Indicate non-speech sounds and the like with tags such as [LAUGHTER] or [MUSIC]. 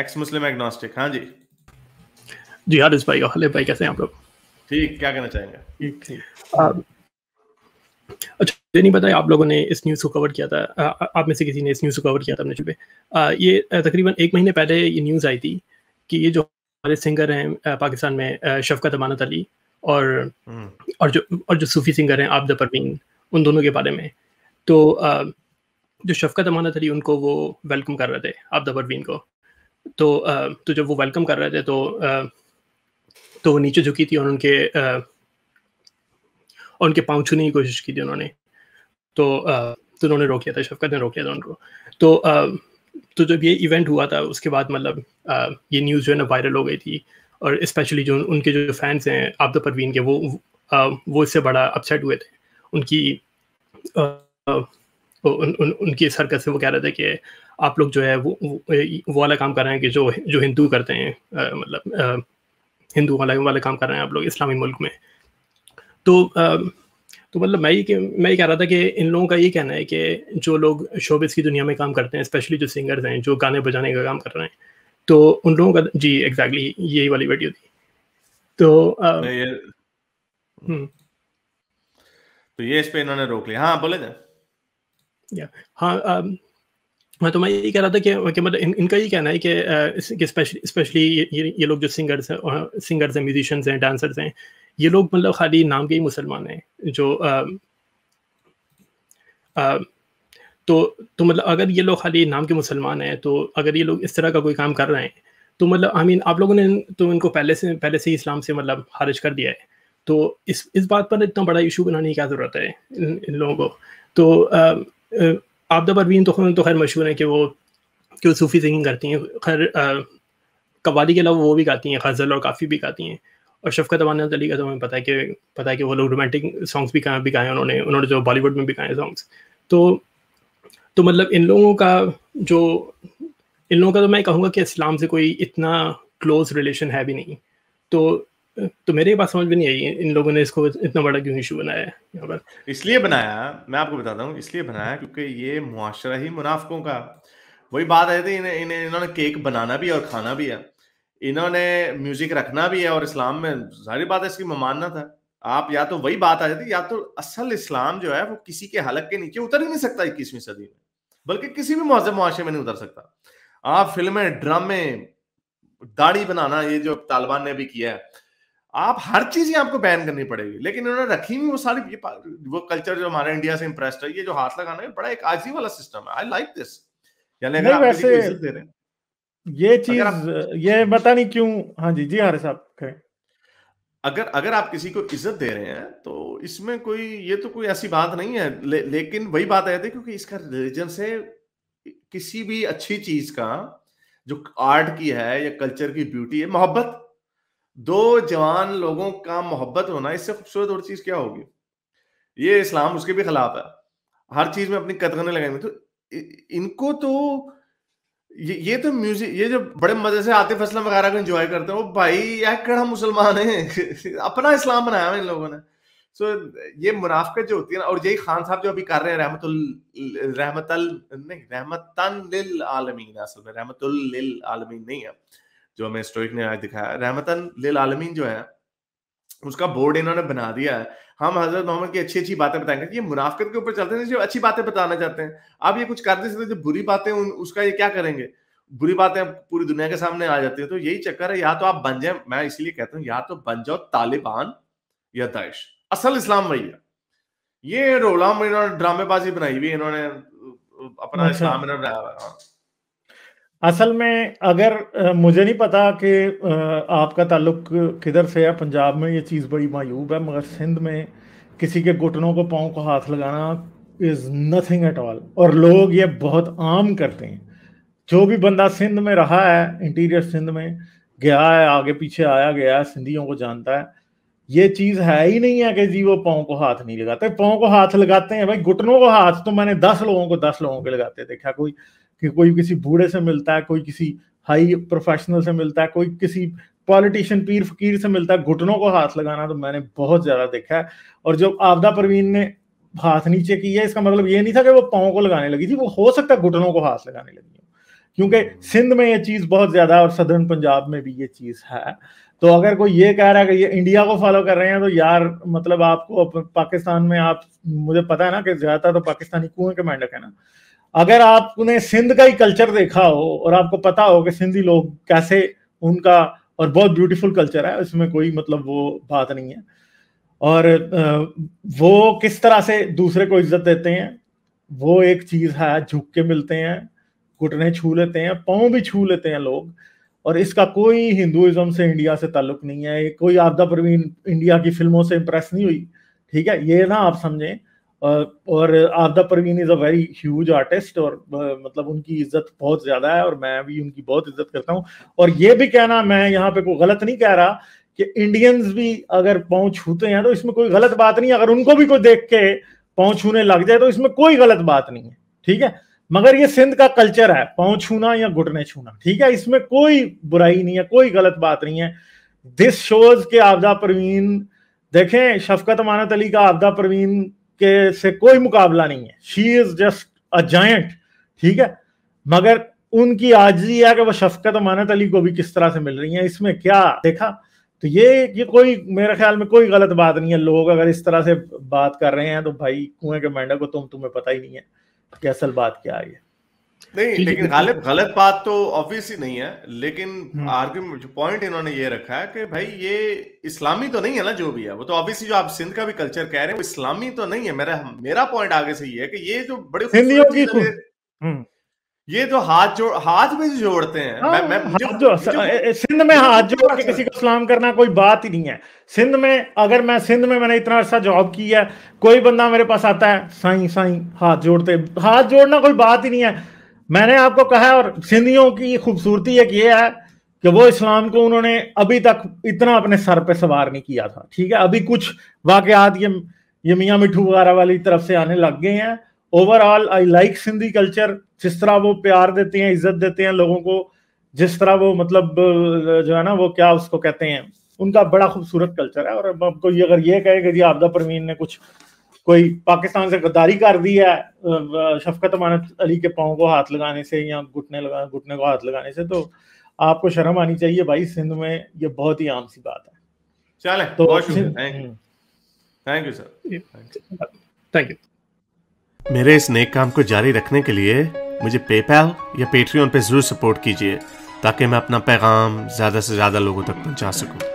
X मुस्लिम agnostic हाँ जी जी हाँ भाई हले भाई कैसे हैं आप लोग ठीक क्या कहना चाहेंगे अच्छा मुझे नहीं पता है आप लोगों ने इस न्यूज़ को कवर किया था आ, आप में से किसी ने इस न्यूज़ को कवर किया था अपने चुपे ये तकरीबन एक महीने पहले ये न्यूज़ आई थी कि ये जो हमारे सिंगर हैं पाकिस्तान में शफकत अमानत अली और हम्म। और जो और जो सूफी सिंगर हैं आबदा परवीन उन दोनों के बारे में तो आ, जो शफकत अमानत अली उनको वो वेलकम कर रहे थे आबदा परवीन को तो तो जब वो वेलकम कर रहे थे तो तो वो नीचे झुकी थी और उनके और उनके पाँव छूने की कोशिश की थी उन्होंने तो तो उन्होंने रोक लिया था शफकत ने रोक लिया था उनको तो तो जब ये इवेंट हुआ था उसके बाद मतलब ये न्यूज़ जो है ना वायरल हो गई थी और स्पेशली जो उनके जो फैंस हैं आबदा परवीन के वो वो इससे बड़ा अपसेट हुए थे उनकी तो उन, उन उनकी इस हरकत से वो कह रहे थे कि आप लोग जो है वो वो वाला काम कर रहे हैं कि जो जो हिंदू करते हैं आ, मतलब हिंदू वाला वाले काम कर रहे हैं आप लोग इस्लामी मुल्क में तो आ, तो मतलब मैं ये मैं ये कह रहा था कि इन लोगों का ये कहना है कि जो लोग शोबिस की दुनिया में काम करते हैं स्पेशली जो सिंगर्स हैं जो गाने बजाने का काम कर रहे हैं तो उन लोगों का जी एग्जैक्टली exactly, यही वाली वीडियो थी तो आ, तो, हम्म। तो ये इस पे इन्होंने रोक लिया हाँ बोले थे हाँ, um, हाँ तो मैं यही कह रहा था कि कि मतलब इन, इनका ये कहना है कि कि स्पेशली स्पेशली ये, ये लोग जो सिंगर्स हैं सिंगर्स हैं म्यूजिशियंस हैं डांसर्स हैं ये लोग मतलब खाली नाम के ही मुसलमान हैं जो आ, um, आ, um, तो तो मतलब अगर ये लोग खाली नाम के मुसलमान हैं तो अगर ये लोग इस तरह का कोई काम कर रहे हैं तो मतलब आई मीन आप लोगों ने तो इनको पहले से पहले से ही इस्लाम से मतलब खारिज कर दिया है तो इस इस बात पर इतना बड़ा इशू बनाने की क्या ज़रूरत है इन, इन लोगों को तो आ, आप परवीन तो तो खैर मशहूर है कि वो कि वो सूफ़ी सिंगिंग करती हैं खैर कवाली के अलावा वो भी गाती हैं गज़ल और काफ़ी भी गाती हैं और शफकत अमान तो अली का तो हमें पता है कि पता है कि वो लोग रोमांटिक सॉन्ग्स भी गाए भी गाए उन्होंने उन्होंने जो बॉलीवुड में भी गाए सॉन्ग्स तो तो मतलब इन लोगों का जो इन लोगों का तो मैं कहूँगा कि इस्लाम से कोई इतना क्लोज रिलेशन है भी नहीं तो तो मेरे पास बात समझ में नहीं आई इन लोगों ने इसको इतना बड़ा क्यों इशू बनाया यहाँ पर इसलिए बनाया मैं आपको बताता हूँ इसलिए बनाया क्योंकि ये मुआशरा ही मुनाफकों का वही बात आई थी इन्हें इन्हें इन्होंने केक बनाना भी है और खाना भी है इन्होंने म्यूजिक रखना भी है और इस्लाम में सारी बात है इसकी ममानना था आप या तो वही बात आ जाती या तो असल इस्लाम जो है वो किसी के हलक के नीचे उतर ही नहीं सकता इक्कीसवीं सदी में बल्कि किसी भी मुआजे मुआशरे में नहीं उतर सकता आप फिल्में ड्रामे दाढ़ी बनाना ये जो तालिबान ने भी किया है आप हर चीज ही आपको बैन करनी पड़ेगी लेकिन इन्होंने रखी हुई वो सारी ये वो कल्चर जो हमारे इंडिया से इम्प्रेस्ड है ये जो हाथ लगाना है बड़ा एक आजी वाला सिस्टम है आई लाइक दिस वैसे दे रहे ये चीज ये पता नहीं क्यों हाँ जी जी हारे साहब कहें अगर अगर आप किसी को इज्जत दे रहे हैं तो इसमें कोई ये तो कोई ऐसी बात नहीं है ले, लेकिन वही बात है क्योंकि इसका रिलीजन से किसी भी अच्छी चीज का जो आर्ट की है या कल्चर की ब्यूटी है मोहब्बत दो जवान लोगों का मोहब्बत होना इससे खूबसूरत और चीज क्या होगी ये इस्लाम उसके भी खिलाफ है हर चीज में अपनी कतरने लगाएंगे तो इनको तो ये ये तो म्यूजिक ये जो बड़े मजे से आतिफ असलम वगैरह को एंजॉय करते हैं वो भाई यह कड़ा मुसलमान है [LAUGHS] अपना इस्लाम बनाया हुआ इन लोगों ने सो ये मुनाफ्त जो होती है ना और यही खान साहब जो अभी कर रहे हैं रहमत रहमत नहीं लिल आलमीन असल में रहमतुल आलमीन नहीं है जो हमें स्टोइक ने आज दिखाया रहमतन लिल आलमीन जो है उसका बोर्ड इन्होंने बना दिया है हम हजरत मोहम्मद की अच्छी अच्छी बातें बताएंगे ये मुनाफ़त के ऊपर चलते हैं जो अच्छी बातें बताना चाहते हैं आप ये कुछ करते सकते जो बुरी बातें उन उसका ये क्या करेंगे बुरी बातें पूरी दुनिया के सामने आ जाती है तो यही चक्कर है या तो आप बन जाए मैं इसलिए कहता हूँ या तो बन जाओ तालिबान या दाइश असल इस्लाम वही है ये रोला इन्होंने ड्रामेबाजी बनाई हुई इन्होंने अपना अच्छा। इस्लाम इन्होंने असल में अगर मुझे नहीं पता कि आपका ताल्लुक किधर से है पंजाब में ये चीज़ बड़ी मायूब है मगर सिंध में किसी के घुटनों को पाँव को हाथ लगाना इज़ नथिंग एट ऑल और लोग ये बहुत आम करते हैं जो भी बंदा सिंध में रहा है इंटीरियर सिंध में गया है आगे पीछे आया गया है सिंधियों को जानता है ये चीज़ है ही नहीं है कि जी वो पाँव को हाथ नहीं लगाते पाँव को हाथ लगाते हैं भाई घुटनों को हाथ तो मैंने दस लोगों को दस लोगों के लगाते देखा कोई कि कोई किसी बूढ़े से मिलता है कोई किसी हाई प्रोफेशनल से मिलता है कोई किसी पॉलिटिशियन पीर फकीर से मिलता है घुटनों को हाथ लगाना तो मैंने बहुत ज्यादा देखा है और जब आपदा प्रवीण ने हाथ नीचे किया इसका मतलब ये नहीं था कि वो पाओ को लगाने लगी थी वो हो सकता है घुटनों को हाथ लगाने लगी क्योंकि सिंध में ये चीज बहुत ज्यादा और सदर्न पंजाब में भी ये चीज है तो अगर कोई ये कह रहा है कि ये इंडिया को फॉलो कर रहे हैं तो यार मतलब आपको पाकिस्तान में आप मुझे पता है ना कि ज्यादातर तो पाकिस्तानी कुएं के मेंढक है ना अगर आपने सिंध का ही कल्चर देखा हो और आपको पता हो कि सिंधी लोग कैसे उनका और बहुत ब्यूटीफुल कल्चर है इसमें कोई मतलब वो बात नहीं है और वो किस तरह से दूसरे को इज्जत देते हैं वो एक चीज है झुक के मिलते हैं घुटने छू लेते हैं पाँव भी छू लेते हैं लोग और इसका कोई हिंदुइज्म से इंडिया से ताल्लुक नहीं है कोई आपदा प्रवीण इंडिया की फिल्मों से इंप्रेस नहीं हुई ठीक है ये ना आप समझें और Abida Parveen is a very huge artist और मतलब उनकी इज्जत बहुत ज़्यादा है और मैं भी उनकी बहुत इज्जत करता हूँ और ये भी कहना मैं यहाँ पे कोई गलत नहीं कह रहा कि इंडियंस भी अगर पाँव छूते हैं तो इसमें कोई गलत बात नहीं अगर उनको भी कोई देख के पाँव छूने लग जाए तो इसमें कोई गलत बात नहीं है ठीक है मगर ये सिंध का कल्चर है पाँव छूना या घुटने छूना ठीक है इसमें कोई बुराई नहीं है कोई गलत बात नहीं है दिस शोज के आपदा परवीन देखें शफकत अमानत अली का आपदा परवीन के से कोई मुकाबला नहीं है she is just a giant ठीक है मगर उनकी आजी है कि वह शफकत अमानत अली को भी किस तरह से मिल रही है इसमें क्या देखा तो ये ये कोई मेरे ख्याल में कोई गलत बात नहीं है लोग अगर इस तरह से बात कर रहे हैं तो भाई कुएं के मेंढक को तुम तुम्हें पता ही नहीं है कि असल बात क्या है नहीं लेकिन गलत गलत बात तो ऑब्वियसली नहीं है लेकिन आर्ग्यूमेंट जो पॉइंट इन्होंने ये रखा है कि भाई ये इस्लामी तो नहीं है ना जो भी है वो तो ऑब्वियसली जो आप सिंध का भी कल्चर कह रहे हैं वो इस्लामी तो नहीं है मेरा मेरा पॉइंट आगे से ये है कि ये जो बड़े हम्म। ये जो हाथ जोड़ हाथ में जोड़ते हैं मैं, मैं, हाँ, सिंध में हाथ जोड़ के अच्छा किसी को सलाम करना कोई बात ही नहीं है सिंध में अगर मैं सिंध में मैंने इतना अर्सा जॉब किया है कोई बंदा मेरे पास आता है साई साई हाथ जोड़ते हाथ जोड़ना कोई बात ही नहीं है मैंने आपको कहा और सिंधियों की खूबसूरती एक ये है कि वो इस्लाम को उन्होंने अभी तक इतना अपने सर पे सवार नहीं किया था ठीक है अभी कुछ वाकयात ये ये मियाँ मिठू वगैरह वाली तरफ से आने लग गए हैं overall I like Sindhi culture जिस तरह वो प्यार देते हैं इज्जत देते हैं लोगों को जिस तरह वो मतलब जो है ना वो क्या उसको कहते हैं उनका बड़ा खूबसूरत कल्चर है और आपको ये अगर ये कहे कि जी आपदा प्रवीण ने कुछ कोई पाकिस्तान से गद्दारी कर दी है शफकत अमानत अली के पाओ को हाथ लगाने से या घुटने लगा घुटने को हाथ लगाने से तो आपको शर्म आनी चाहिए भाई सिंध में ये बहुत ही आम सी बात है चले तो thank you sir thank you मेरे इस नेक काम को जारी रखने के लिए मुझे पेपैल या पेट्रियन पे जरूर सपोर्ट कीजिए ताकि मैं अपना पैगाम ज़्यादा से ज़्यादा लोगों तक पहुंचा सकूं